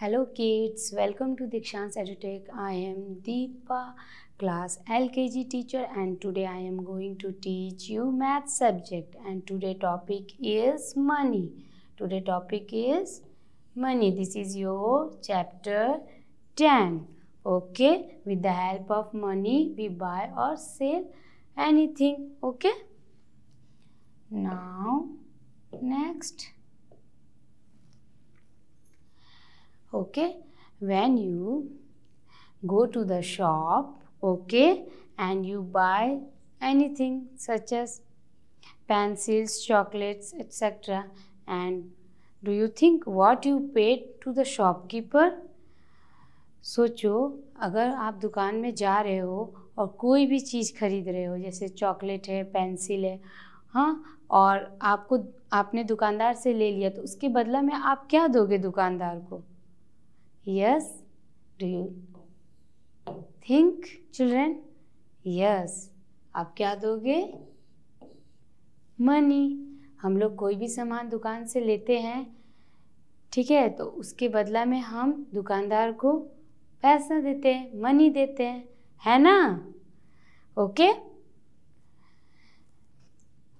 Hello kids, welcome to Dikshans EduTech. I am Deepa, class LKG teacher and today I am going to teach you math subject and today topic is money. Today topic is money. This is your chapter 10. Okay, with the help of money we buy or sell anything. Okay. Now, next. Okay when you go to the shop okay and you buy anything such as pencils chocolates etcetera and do you think what you paid to the shopkeeper सोचो अगर आप दुकान में जा रहे हो और कोई भी चीज़ खरीद रहे हो जैसे चॉकलेट है पेंसिल है हाँ और आपको आपने दुकानदार से ले लिया तो उसके बदला में आप क्या दोगे दुकानदार को Yes. Do you think children? Yes. आप क्या दोगे मनी हम लोग कोई भी सामान दुकान से लेते हैं ठीक है तो उसके बदला में हम दुकानदार को पैसा देते हैं मनी देते हैं है ना okay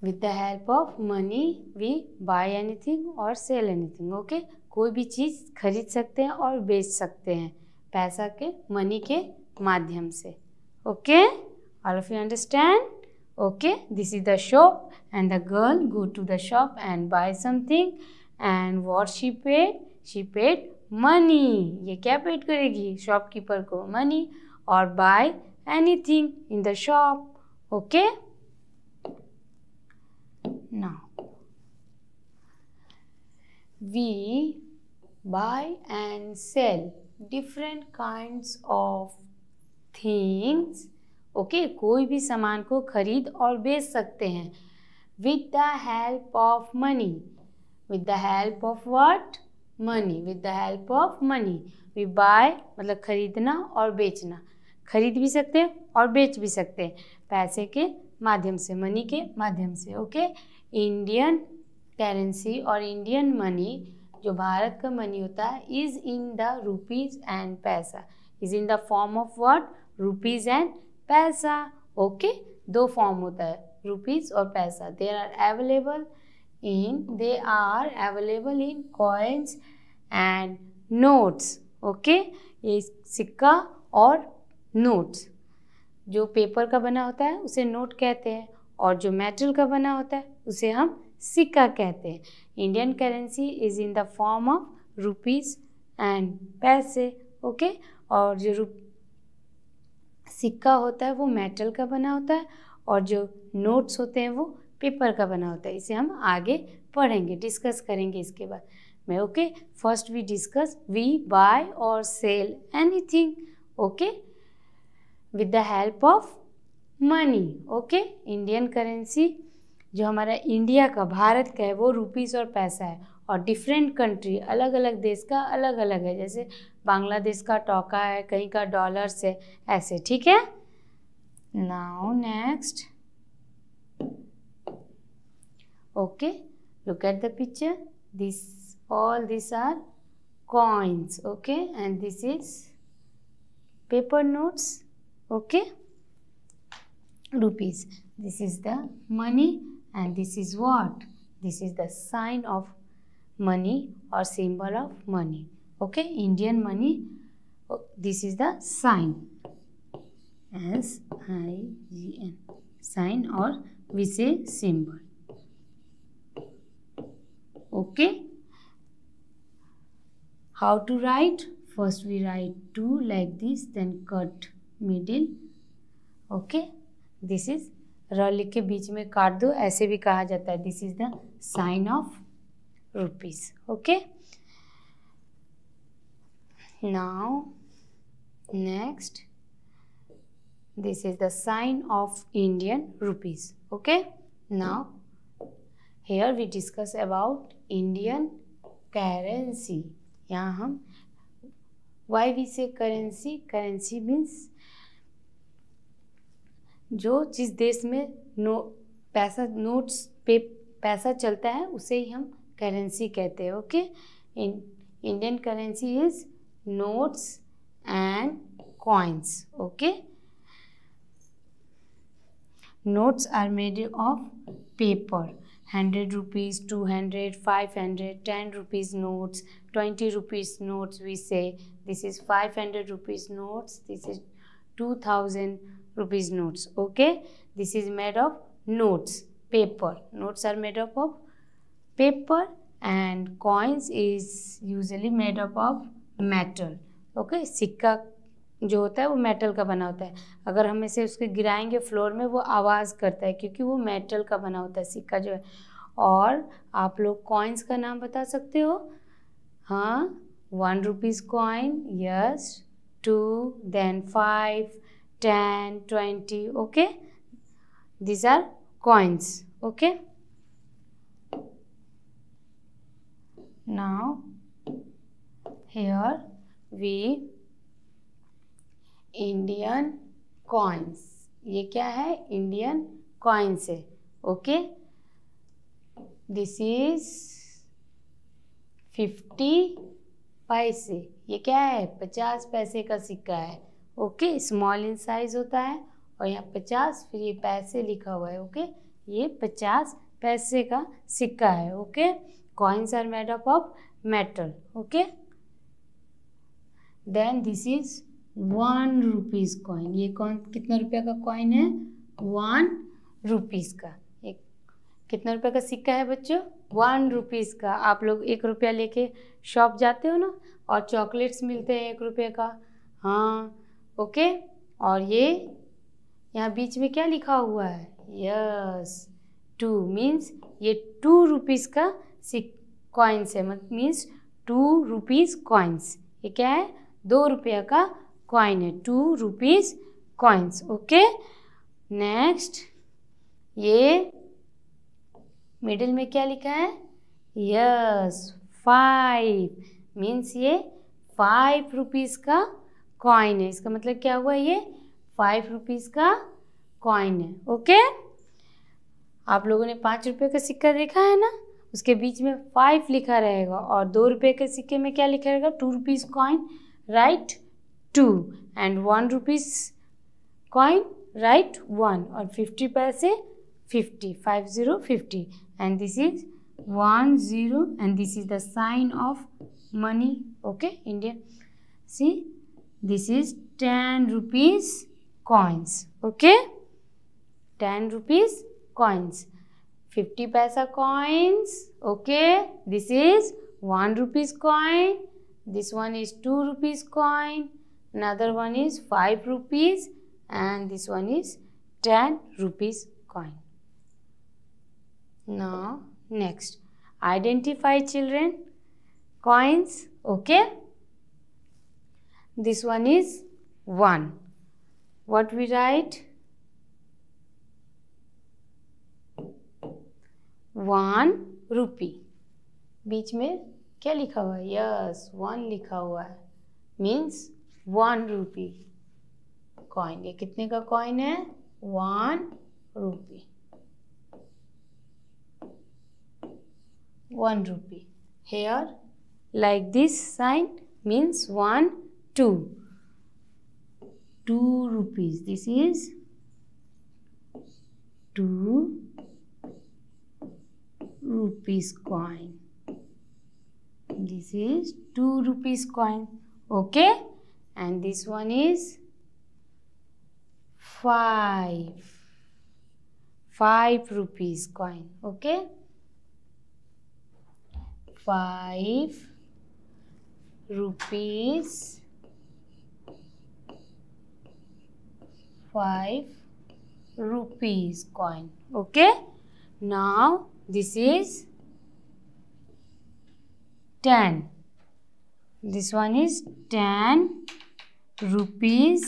with the help of money we buy anything और सेल एनीथिंग ओके कोई भी चीज़ खरीद सकते हैं और बेच सकते हैं पैसा के मनी के माध्यम से okay all of you understand okay this is the shop and the girl go to the shop and buy something and what she paid she paid money ये क्या पेड करेगी शॉपकीपर को मनी और buy anything in the shop okay ना we buy and sell different kinds of things okay okay, कोई भी सामान को खरीद और बेच सकते हैं with the help of money with the help of what money with the help of money we buy मतलब खरीदना और बेचना खरीद भी सकते हैं और बेच भी सकते हैं पैसे के माध्यम से मनी के माध्यम से ओके इंडियन करेंसी और इंडियन मनी जो भारत का मनी होता है is in the rupees and paisa is in the form of word rupees and paisa okay दो फॉर्म होता है रुपीज़ और paisa there are available in they are available in coins and notes okay ये सिक्का और नोट्स जो पेपर का बना होता है उसे नोट कहते हैं और जो मेटल का बना होता है उसे हम सिक्का कहते हैं Indian currency is in the form of rupees and paise okay और जो रुप सिक्का होता है वो मेटल का बना होता है और जो नोट्स होते हैं वो पेपर का बना होता है इसे हम आगे पढ़ेंगे डिस्कस करेंगे इसके बाद में okay first we discuss we buy और sell anything okay with the help of money okay Indian currency जो हमारा इंडिया का भारत का है वो रुपीस और पैसा है और डिफरेंट कंट्री अलग अलग देश का अलग अलग है जैसे बांग्लादेश का टोका है कहीं का डॉलर्स है ऐसे ठीक है now next okay look at the picture this all this are coins okay and this is paper notes okay rupees this is the money and this is what this is the sign of money or symbol of money okay indian money oh, this is the sign s i g n sign or we say symbol okay how to write first we write two like this then cut middle okay this is रौली के बीच में काट दो ऐसे भी कहा जाता है this is the sign of rupees okay now next this is the sign of Indian rupees okay now here we discuss about Indian currency यहाँ हम why we say currency currency means जो जिस देश में नो पैसा notes पे पैसा चलता है उसे ही हम करेंसी कहते हैं okay in Indian currency is notes and coins okay notes are made of paper hundred rupees two hundred five hundred ten rupees notes twenty rupees notes we say this is five hundred rupees notes this is two thousand rupees notes okay this is made of notes paper notes are made up of paper and coins is usually made up of metal okay सिक्का जो होता है वो metal का बना होता है अगर हम इसे उसके गिराएंगे फ्लोर में वो आवाज़ करता है क्योंकि वो मेटल का बना होता है सिक्का जो है और आप लोग कॉइन्स का नाम बता सकते हो हाँ one rupees coin yes two then five 10 20 okay these are coins okay now here we Indian coins ये क्या है इंडियन कॉइन्स है okay this is fifty paise ये क्या है पचास पैसे का सिक्का है ओके स्मॉल इन साइज होता है और यहाँ पचास फिर ये पैसे लिखा हुआ है ओके ये पचास पैसे का सिक्का है okay coins are made up of metal okay then this is one rupees coin ये कौन कितना रुपया का कॉइन है वन रुपीज़ का एक कितना रुपये का सिक्का है बच्चों वन रुपीज़ का आप लोग एक रुपया लेके शॉप जाते हो ना और चॉकलेट्स मिलते हैं एक रुपये का हाँ ओके और ये यहाँ बीच में क्या लिखा हुआ है यस टू मीन्स ये टू रुपीज़ का सिक कॉइन्स है मत मीन्स टू रुपीज़ कॉइन्स ये क्या है दो रुपया का कॉइन है two rupees coins okay next ये मिडिल में क्या लिखा है यस फाइव मीन्स ये फाइव रुपीज़ का कॉइन है इसका मतलब क्या हुआ ये फाइव रुपीज़ का कॉइन है ओके आप लोगों ने पाँच रुपये का सिक्का देखा है ना उसके बीच में फाइव लिखा रहेगा और दो रुपये के सिक्के में क्या लिखा रहेगा two rupees coin right two and one rupees coin right one और फिफ्टी पैसे fifty five zero fifty and this is one zero and this is the sign of money okay India see This is 10 rupees coins. Okay? 10 rupees coins. 50 paisa coins. Okay? This is 1 rupees coin. This one is 2 rupees coin. Another one is 5 rupees. And this one is 10 rupees coin. Now, next. Identify children. Coins. Okay? this one is 1 what we write 1 rupee बीच में क्या लिखा हुआ है yes one लिखा हुआ है means one rupee coin ये कितने का कॉइन है one rupee one rupee here like this sign means one 2 2 rupees this is 2 rupees coin this is 2 rupees coin okay and this one is 5 5 rupees coin okay 5 rupees 5 rupees coin okay now this is 10 this one is 10 rupees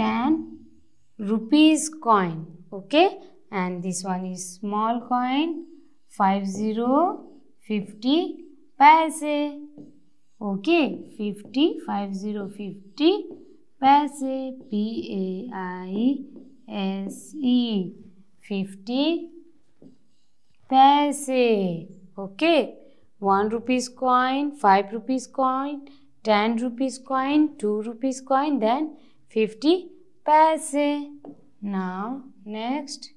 10 rupees coin okay and this one is small coin Five zero fifty 50 paise Okay, 50, 50, 50 paise, P-A-I-S-E, 50 paise. Okay, 1 rupees coin, 5 rupees coin, 10 rupees coin, 2 rupees coin, then 50 paise. Now, next.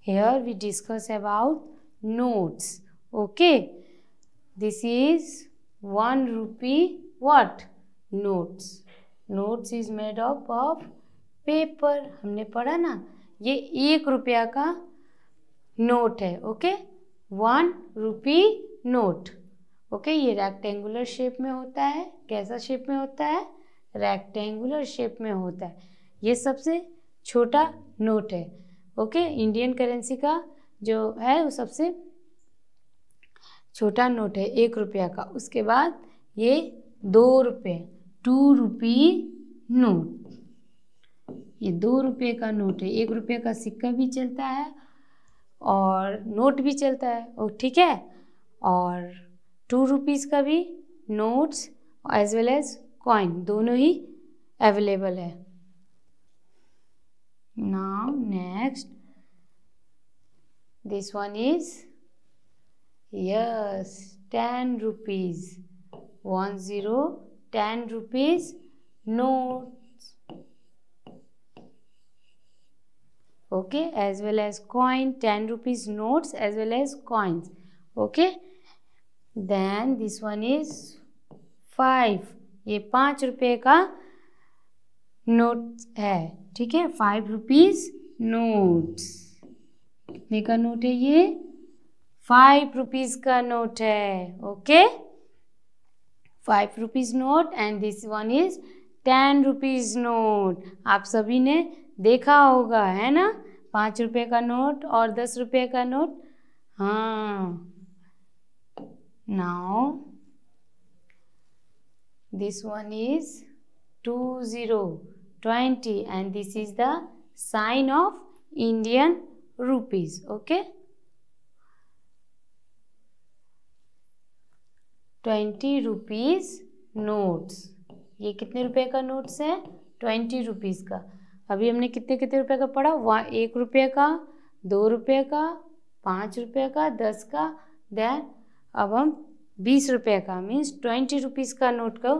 Here we discuss about notes. Okay. this is 1 rupee what notes notes is made up of paper हमने पढ़ा ना ये एक रुपया का note है okay one rupee note okay ये rectangular shape में होता है कैसा शेप में होता है रेक्टेंगुलर शेप में होता है ये सबसे छोटा नोट है ओके इंडियन करेंसी का जो है वो सबसे छोटा नोट है एक रुपया का उसके बाद ये दो रुपये टू रुपी नोट ये दो रुपये का नोट है एक रुपये का सिक्का भी चलता है और नोट भी चलता है ओ ठीक है और टू रुपीज़ का भी notes as well as coin दोनों ही अवेलेबल है now next this one is yes ten rupees one zero ten rupees note okay as well as coin ten rupees notes as well as coins okay then this one is five ये पाँच रुपये का note है ठीक है five rupees notes कितने का note है ये फाइव रुपीज का नोट है okay five rupees note and this one is ten rupees note आप सभी ने देखा होगा है ना पाँच रुपये का नोट और दस रुपये का नोट हाँ now this one is two zero twenty and this is the sign of Indian rupees okay twenty rupees notes ये कितने रुपए का नोट्स है ट्वेंटी रुपीज़ का अभी हमने कितने कितने रुपए का पढ़ा वहाँ एक रुपये का दो रुपये का पाँच रुपये का दस का देन अब हम बीस रुपये का मीन्स ट्वेंटी रुपीज़ का नोट को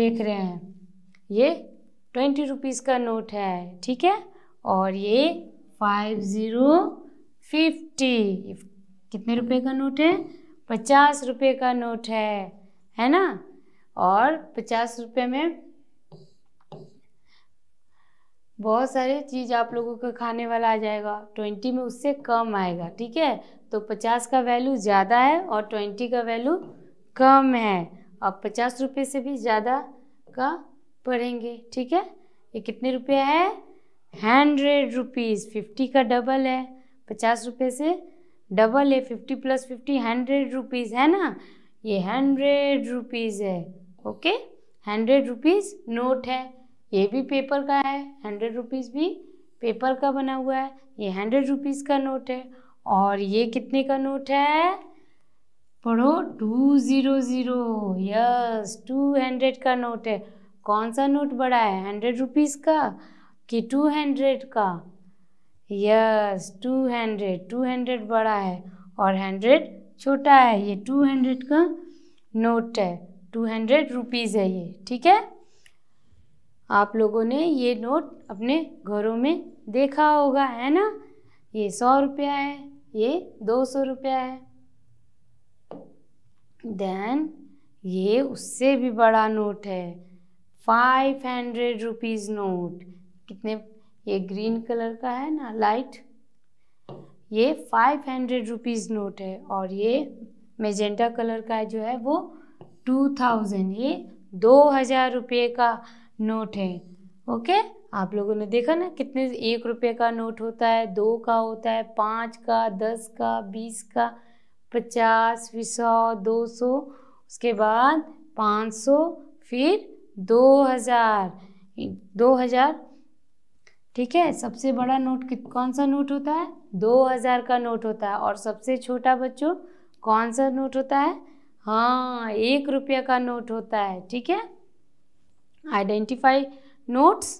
देख रहे हैं ये ट्वेंटी रुपीज़ का नोट है ठीक है और ये फाइव ज़ीरो फिफ्टी कितने रुपए का नोट है पचास रुपये का नोट है है ना और पचास रुपये में बहुत सारे चीज़ आप लोगों का खाने वाला आ जाएगा ट्वेंटी में उससे कम आएगा ठीक है तो पचास का वैल्यू ज़्यादा है और ट्वेंटी का वैल्यू कम है और पचास रुपये से भी ज़्यादा का पढ़ेंगे ठीक है ये कितने रुपये है हंड्रेड रुपीज़ फिफ्टी का डबल है पचास रुपये से डबल है fifty plus fifty hundred rupees है ना ये हंड्रेड रुपीज़ है ओके हंड्रेड रुपीज़ नोट है ये भी पेपर का है हंड्रेड रुपीज़ भी पेपर का बना हुआ है ये हंड्रेड रुपीज़ का नोट है और ये कितने का नोट है पढ़ो two zero zero yes two hundred का नोट है कौन सा नोट बड़ा है हंड्रेड रुपीज़ का कि टू हंड्रेड का yes two hundred two hundred बड़ा है और हंड्रेड छोटा है ये टू हंड्रेड का नोट है टू हंड्रेड रुपीज़ है ये ठीक है आप लोगों ने ये नोट अपने घरों में देखा होगा है ना ये सौ रुपया है ये दो सौ रुपया है देन ये उससे भी बड़ा नोट है फाइव हंड्रेड रुपीज़ नोट कितने ये ग्रीन कलर का है ना लाइट ये फाइव हंड्रेड रुपीज़ नोट है और ये मेजेंटा कलर का जो है वो टू थाउजेंड ये दो हज़ार रुपये का नोट है ओके आप लोगों ने देखा ना कितने एक रुपये का नोट होता है दो का होता है पाँच का दस का बीस का पचास फिर सौ दो सौ उसके बाद पाँच सौ फिर दो हज़ार दो हज़ार ठीक है सबसे बड़ा नोट कौन सा नोट होता है दो हज़ार का नोट होता है और सबसे छोटा बच्चों कौन सा नोट होता है हाँ एक रुपया का नोट होता है ठीक है आइडेंटिफाई नोट्स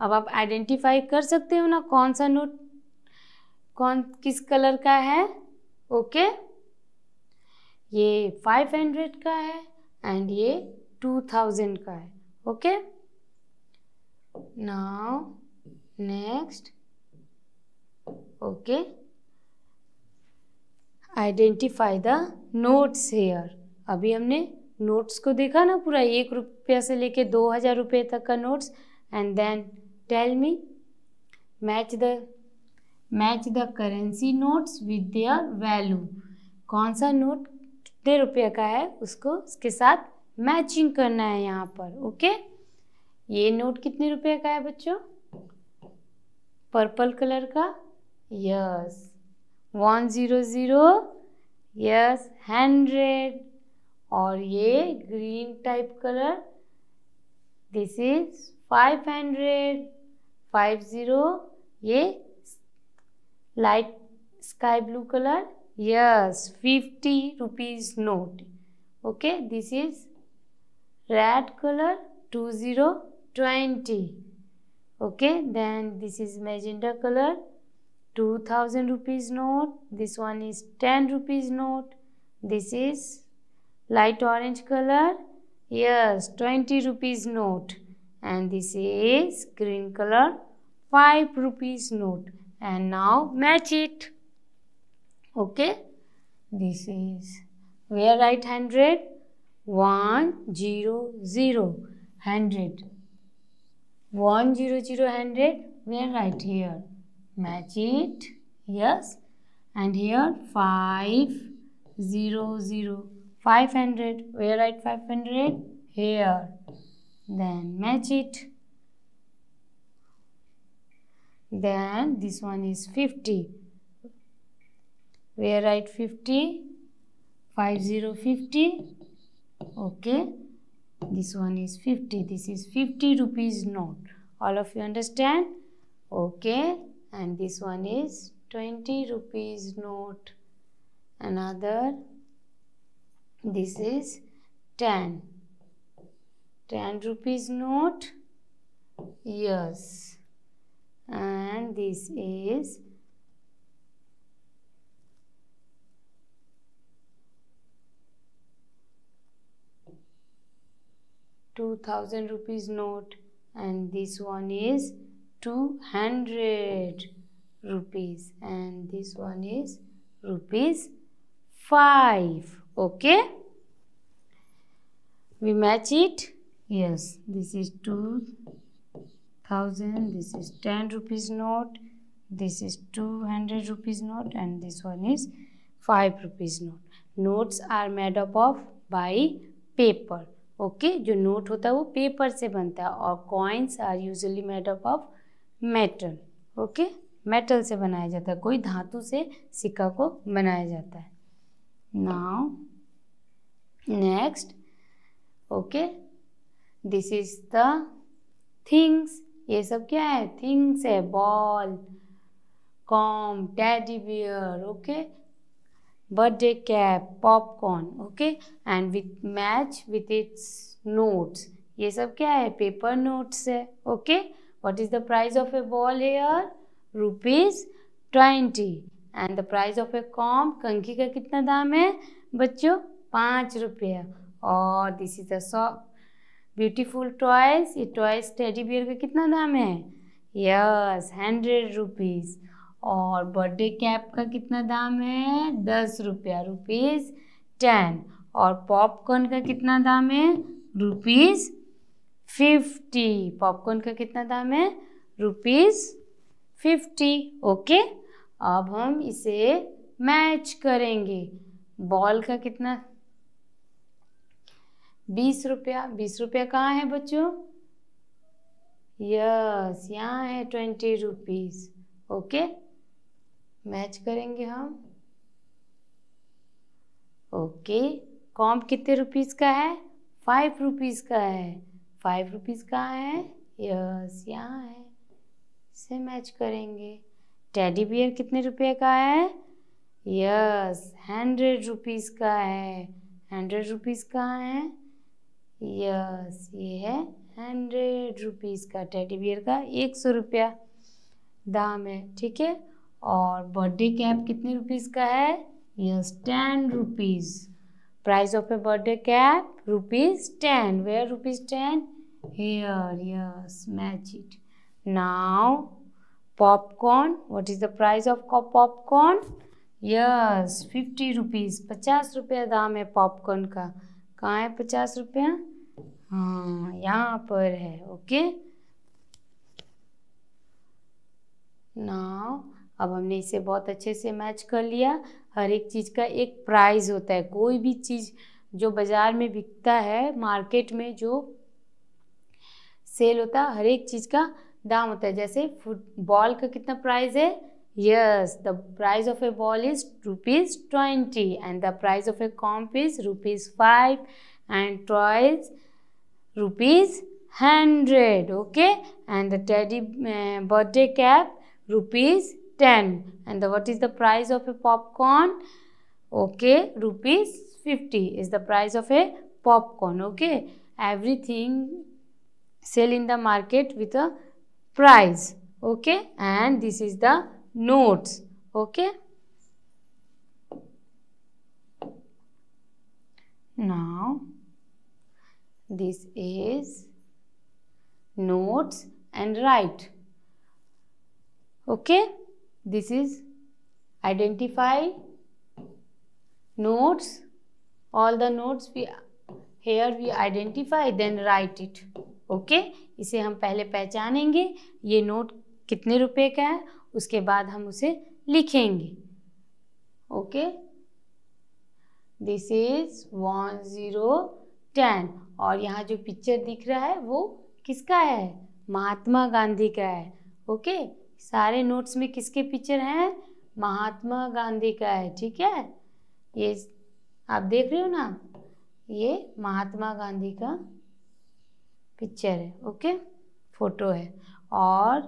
अब आप आइडेंटिफाई कर सकते हो ना कौन सा नोट कौन किस कलर का है ओके ये फाइव हंड्रेड का है एंड ये टू थाउजेंड का है okay now next okay identify the notes here अभी हमने नोट्स को देखा ना पूरा एक रुपया से लेके दो हज़ार रुपये तक का notes and then tell me match the match the currency notes with their value कौन सा नोट कितने रुपये का है उसको उसके साथ मैचिंग करना है यहाँ पर ओके ये नोट कितने रुपये का है बच्चों पर्पल कलर का yes one zero zero yes hundred और ये green type colour this is five hundred five zero ये light sky blue colour yes fifty rupees note okay this is red colour two zero twenty okay then this is magenta color 2000 rupees note this one is 10 rupees note this is light orange color yes 20 rupees note and this is green color 5 rupees note and now match it okay this is where right 100 1 0 0 100 one zero zero hundred. 100 we are right here match it yes and here five zero zero five hundred. 500 we are right 500 here then match it then this one is 50 we are right 50 5050 okay this one is 50 this is 50 rupees note all of you understand okay and this one is 20 rupees note another this is 10 10 rupees note yes and this is 2000 rupees note and this one is 200 rupees and this one is rupees 5 okay we match it yes this is 2000 this is 10 rupees note this is 200 rupees note and this one is 5 rupees note notes are made up of by paper okay जो note होता है वो paper से बनता है और coins are usually made up of metal okay metal से बनाया जाता है कोई धातु से सिक्का को बनाया जाता है now next okay this is the things ये सब क्या है थिंग्स है ball comb teddy bear okay birthday cap popcorn okay and with match with its notes ये सब क्या है पेपर नोट्स है okay what is the price of a ball here rupees twenty and the price of a comb कंखी का कितना दाम है बच्चों पाँच रुपये और this is the beautiful toys ये टॉयज टेडी बियर का कितना दाम है यस हंड्रेड रुपीज़ और बर्थडे कैप का कितना दाम है दस रुपया रुपीज़ टेन और पॉपकॉर्न का कितना दाम है रुपीज़ फिफ्टी पॉपकॉर्न का कितना दाम है रुपीज़ फिफ्टी ओके अब हम इसे मैच करेंगे बॉल का कितना बीस रुपया बीस रुपया कहाँ है बच्चों यस यहाँ है ट्वेंटी रुपीज़ ओके मैच करेंगे हम ओके कॉम्प कितने रुपीज़ का है फाइव रुपीज़ का है फाइव रुपीज़ कहाँ है यस यहाँ है इसे मैच करेंगे टेडी बियर कितने रुपए का है यस हंड्रेड रुपीज़ का है हंड्रेड रुपीज़ कहाँ है यस ये है हंड्रेड रुपीज़ का टेडी बियर का एक सौ रुपया दाम है ठीक है और बर्थडे कैप कितने रुपीज़ का है yes ten rupees price of a birthday cap rupees ten where rupees ten here yes match it now popcorn what is the price of popcorn yes fifty rupees पचास रुपया दाम है popcorn का कहाँ है पचास रुपया हाँ यहाँ पर है ओके नाउ अब हमने इसे बहुत अच्छे से मैच कर लिया हर एक चीज़ का एक प्राइस होता है कोई भी चीज़ जो बाज़ार में बिकता है मार्केट में जो सेल होता है हर एक चीज़ का दाम होता है जैसे फुटबॉल का कितना प्राइस है yes the price of a ball is rupees twenty and the price of a comb is rupees five and toys rupees hundred okay and the teddy birthday cap rupees 10 and the, what is the price of a popcorn okay rupees 50 is the price of a popcorn okay everything sell in the market with a price okay and this is the notes okay now this is notes and write okay this is identify notes all the notes we here we identify then write it okay इसे हम पहले पहचानेंगे ये note कितने रुपए का है उसके बाद हम उसे लिखेंगे okay this is one zero ten और यहाँ जो पिक्चर दिख रहा है वो किसका है महात्मा गांधी का है ओके okay? सारे नोट्स में किसके पिक्चर हैं महात्मा गांधी का है ठीक है ये आप देख रहे हो ना ये महात्मा गांधी का पिक्चर है ओके फोटो है और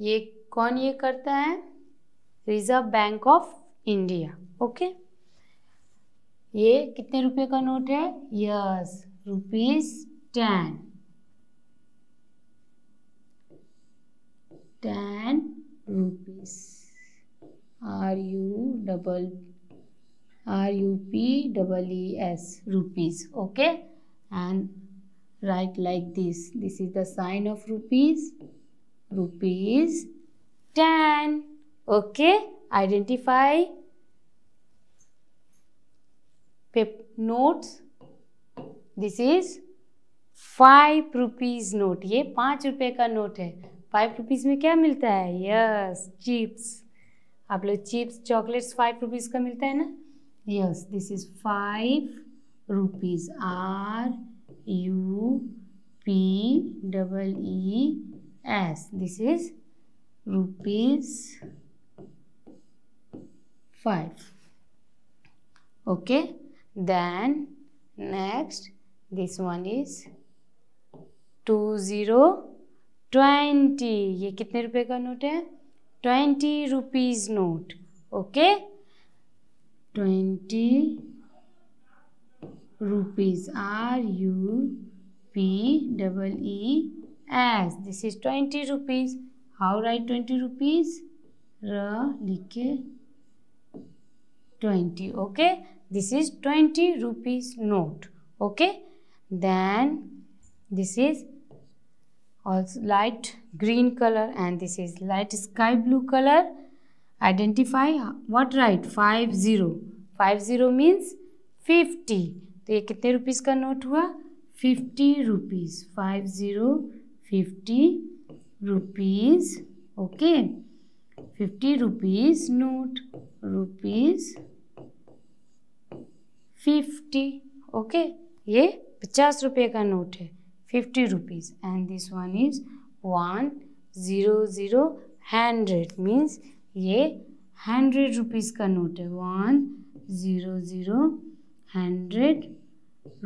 ये कौन ये करता है reserve bank of India okay ये कितने रुपए का नोट है yes rupees ten ten rupees R U double R U P double E S rupees okay and write like this this is the sign of rupees rupees ten okay identify notes this is five rupees note ये पाँच रुपये का note है five rupees में क्या मिलता है yes chips आप लोग चिप्स चॉकलेट्स फाइव रुपीज़ का मिलता है ना yes this is five rupees R U P double E S this is rupees five okay then next this one is two zero twenty ये कितने रुपए का नोट है twenty rupees note okay twenty rupees R U P double E S this is twenty rupees how write twenty rupees र लिख के twenty okay this is twenty rupees note okay then this is also light green color and this is light sky blue color identify what right five zero five zero means fifty तो ये कितने rupees का note हुआ fifty rupees five zero fifty rupees okay fifty rupees note rupees fifty okay ये पचास रुपये का note है 50 rupees and this one is 100 means ये 100 rupees का note है 100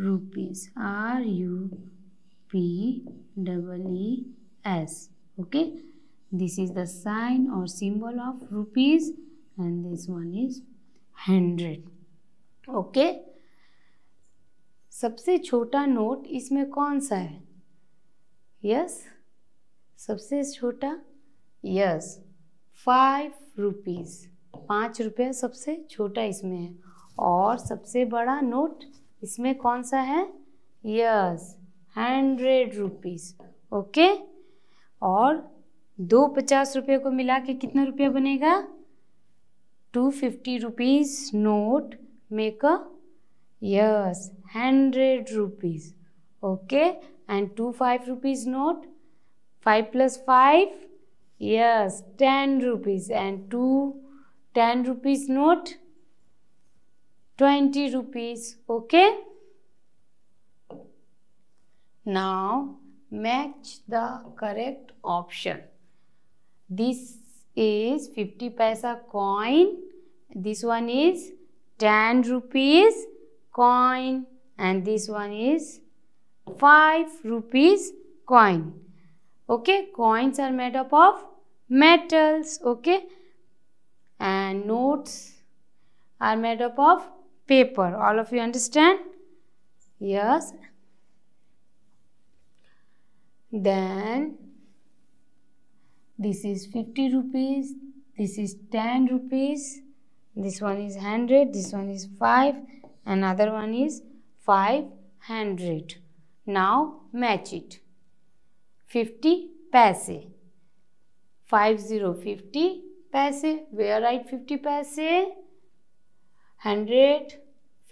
rupees R U P double E S okay this is the sign or symbol of rupees and this one is 100 okay सबसे छोटा नोट इसमें कौन सा है यस सबसे छोटा यस फाइव रुपीज़ पाँच रुपया सबसे छोटा इसमें है और सबसे बड़ा नोट इसमें कौन सा है यस हंड्रेड रुपीज़ ओके और दो पचास रुपये को मिला के कितना रुपया बनेगा two fifty rupees note make a yes 100 rupees okay and two 5 rupees note 5 plus 5 yes 10 rupees and two 10 rupees note 20 rupees okay now match the correct option this is 50 paisa coin this one is 10 rupees coin and this one is 5 rupees coin okay coins are made up of metals okay and notes are made up of paper all of you understand yes then this is 50 rupees this is 10 rupees this one is 100 this one is 5 another one is 500. Now match it. 50 paise. 5050 paise. Where write 50 paise? 100,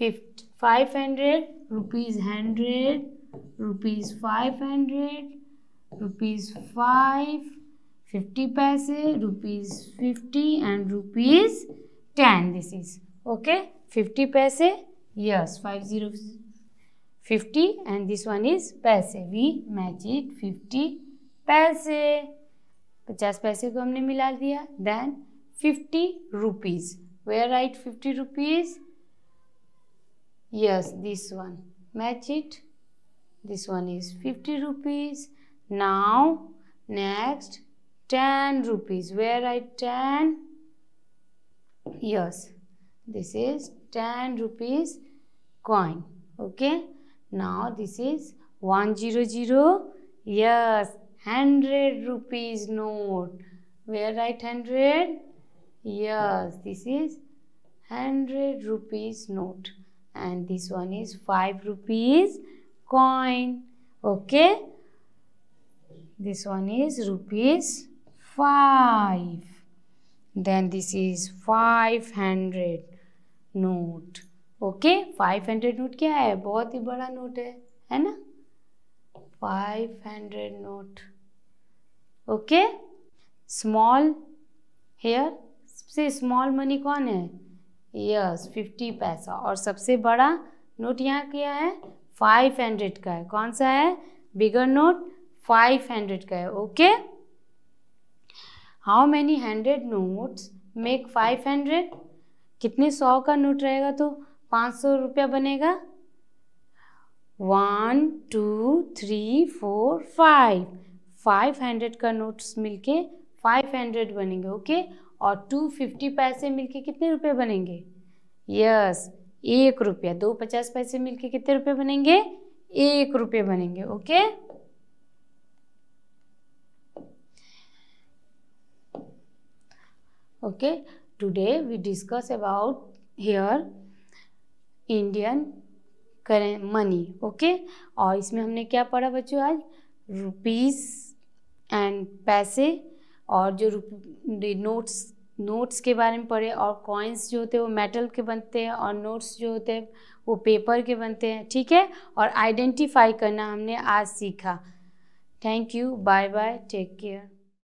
50, 500, rupees 100, rupees 500, rupees 5, 50 paise, rupees 50 and rupees 10 this is. Okay, 50 paise, yes, 50 50 and this one is पैसे We match it. 50 पैसे 50 पैसे को हमने मिला 50 rupees. where write 50 rupees yes this one match it this one is 50 rupees now next 10 rupees where write 10 yes this is 10 rupees coin okay now this is 100, yes, 100 rupees note. Where write 100? Yes, this is 100 rupees note. And this one is 5 rupees coin. Okay. This one is rupees 5. Then this is 500 note okay five hundred note क्या है बहुत ही बड़ा note है है ना five hundred note okay small here सबसे small money कौन है यस फिफ्टी पैसा और सबसे बड़ा नोट यहाँ क्या है फाइव हंड्रेड का है कौन सा है बिगर नोट फाइव हंड्रेड का है okay how many hundred notes make five hundred कितने सौ का नोट रहेगा तो पाँच सौ रुपया बनेगा one two three four five five hundred का नोट्स मिलके फाइव हंड्रेड बनेंगे ओके और टू फिफ्टी पैसे मिलके कितने रुपए बनेंगे यस एक रुपया दो पचास पैसे मिलके कितने रुपए बनेंगे एक रुपये बनेंगे okay okay today we discuss about here Indian करें मनी ओके और इसमें हमने क्या पढ़ा बच्चों आज रुपीस एंड पैसे और जो रुप नोट्स नोट्स के बारे में पढ़े और कॉइन्स जो होते हैं वो मेटल के बनते हैं और नोट्स जो होते हैं वो पेपर के बनते हैं ठीक है और आइडेंटिफाई करना हमने आज सीखा thank you bye bye take care